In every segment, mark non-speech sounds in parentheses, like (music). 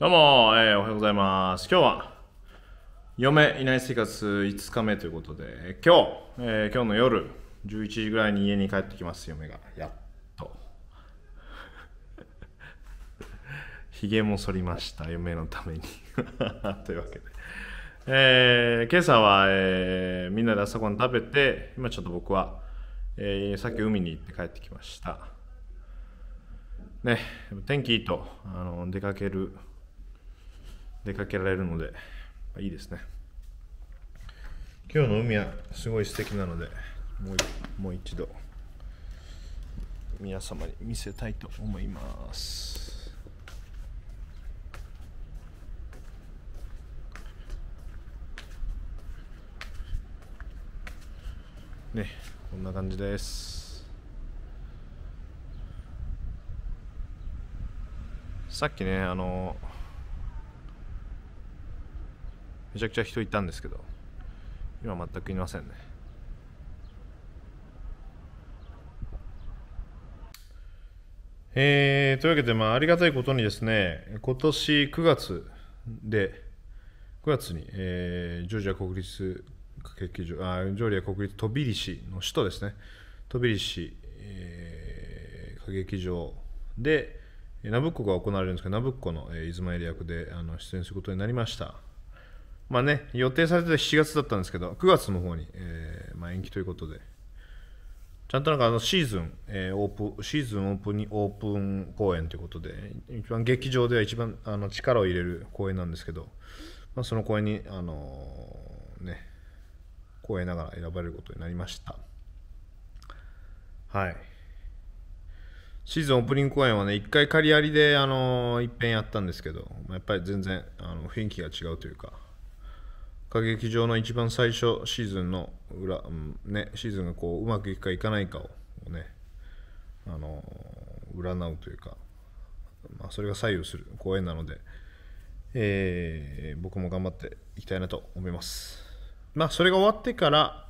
どうも、えー、おはようございます。今日は、嫁いない生活5日目ということで、今日、えー、今日の夜、11時ぐらいに家に帰ってきます、嫁が。やっと。(laughs) ひげも剃りました、嫁のために。(laughs) というわけで。えー、今朝は、えー、みんなで朝ごはん食べて、今ちょっと僕は、えー、さっき海に行って帰ってきました。ね、天気いいと、あの出かける出かけられるので、いいですね。今日の海はすごい素敵なので、もうもう一度、皆様に見せたいと思います。ねこんな感じですさっきねあのめちゃくちゃ人いたんですけど今全くいませんねえー、というわけで、まあ、ありがたいことにですね今年9月で9月に、えー、ジョージア国立劇場あジョージア国立トビリシの首都ですねトビリシ、えー、歌劇場でナブッコが行われるんですけどナブッコの、えー、イズマエリ役であの出演することになりました。まあね、予定されてた7月だったんですけど、9月の方に、えー、まあ、延期ということで、ちゃんとなんかあのシーズン、えー、オープン、シーズンオープンにオープン公演ということで、一番劇場では一番あの力を入れる公演なんですけど、まあ、その公演に、あのー、ね、公演ながら選ばれることになりました。はい。シーズンオープニング公演はね、一回やりで、あのー、いっぺんやったんですけど、やっぱり全然、あの、雰囲気が違うというか、歌劇場の一番最初シーズンの裏、うん、ね、シーズンがこううまくいくかいかないかをねあの占うというか、まあ、それが左右する公演なので、えー、僕も頑張っていきたいなと思います。まあ、それが終わってから、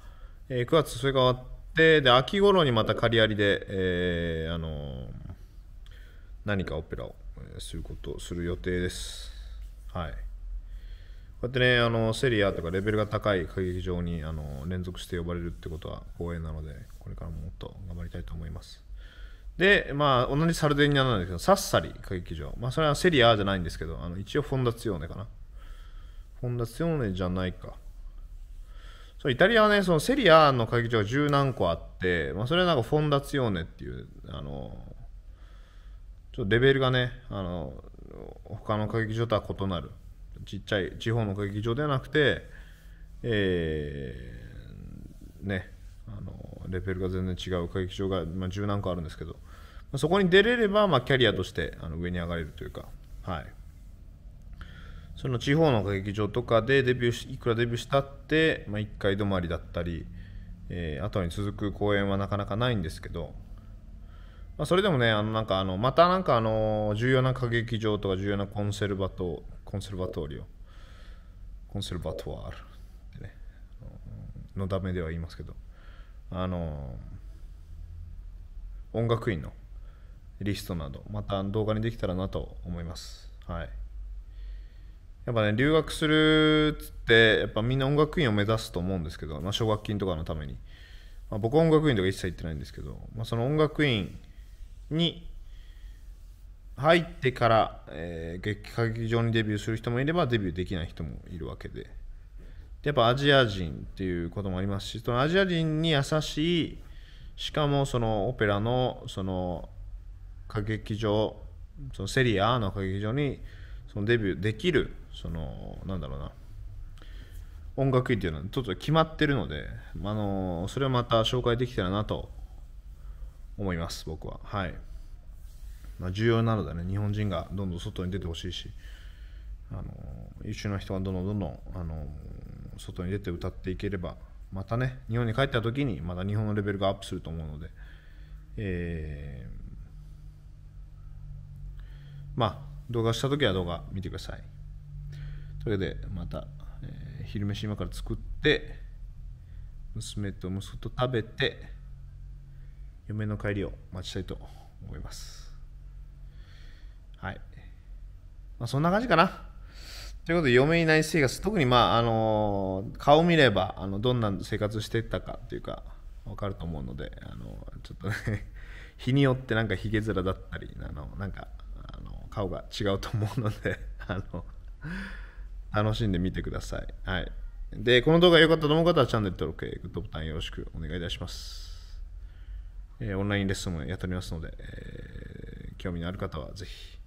えー、9月それが終わってで秋頃にまた仮ありで、えー、あの何かオペラをすることする予定です。はいこうやってね、あのセリアとかレベルが高い過激場にあの連続して呼ばれるってことは光栄なので、これからももっと頑張りたいと思います。で、まあ、同じサルデーニャなんですけど、サッサリ歌劇場。まあ、それはセリアじゃないんですけど、あの一応フォンダツヨーネかな。フォンダツヨーネじゃないか。そうイタリアはね、そのセリアの歌劇場が十何個あって、まあ、それはなんかフォンダツヨーネっていう、あの、ちょっとレベルがね、あの、他の歌劇場とは異なる。ちっちゃい地方の劇場ではなくて、えー、ねあのレベルが全然違う歌劇場が、まあ、10何個あるんですけど、まあ、そこに出れれば、まあ、キャリアとしてあの上に上がれるというか、はい、その地方の歌劇場とかでデビューしいくらデビューしたって、まあ、1回止まりだったり、えー、後に続く公演はなかなかないんですけど、まあ、それでもねあのなんかあのまたなんかあの重要な歌劇場とか重要なコンセルバト conservatorio conservatoire のダメでは言いますけどあの音楽院のリストなどまた動画にできたらなと思いますはいやっぱね留学するっつってやっぱみんな音楽院を目指すと思うんですけど、まあ、奨学金とかのために、まあ、僕は音楽院とか一切行ってないんですけど、まあ、その音楽院に入ってから、えー、劇場にデビューする人もいればデビューできない人もいるわけでやっぱアジア人っていうこともありますしそのアジア人に優しいしかもそのオペラのその歌劇場そのセリアの歌劇場にそのデビューできるそのなんだろうな音楽院っていうのはちょっと決まってるので、あのそれはまた紹介できたらなと思います僕ははい。まあ、重要なのだね日本人がどんどん外に出てほしいしあの優秀な人がどんどんどんどんあの外に出て歌っていければまたね日本に帰った時にまた日本のレベルがアップすると思うので、えー、まあ動画した時は動画見てくださいというわけでまた、えー、昼飯今から作って娘と息子と食べて嫁の帰りを待ちたいと思いますまあ、そんな感じかな。ということで、嫁いない生活、特にまあ、あのー、顔見れば、あの、どんな生活してったかっていうか、わかると思うので、あのー、ちょっとね (laughs) 日によってなんかヒゲ面だったり、あの、なんか、あの、顔が違うと思うので (laughs) あの、楽しんでみてください。はい。で、この動画が良かったと思う方はチャンネル登録、グッドボタンよろしくお願いいたします。えー、オンラインレッスンもやっておりますので、えー、興味のある方はぜひ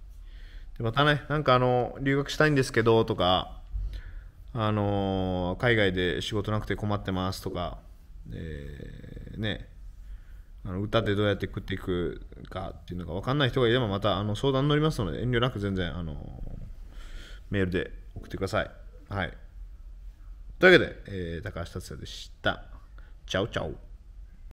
またね、なんかあの、留学したいんですけどとか、あの、海外で仕事なくて困ってますとか、えー、ね、あの歌でどうやって食っていくかっていうのが分かんない人がいればまたあの相談に乗りますので遠慮なく全然あのメールで送ってください。はい、というわけで、えー、高橋達也でした。チャオチャオ。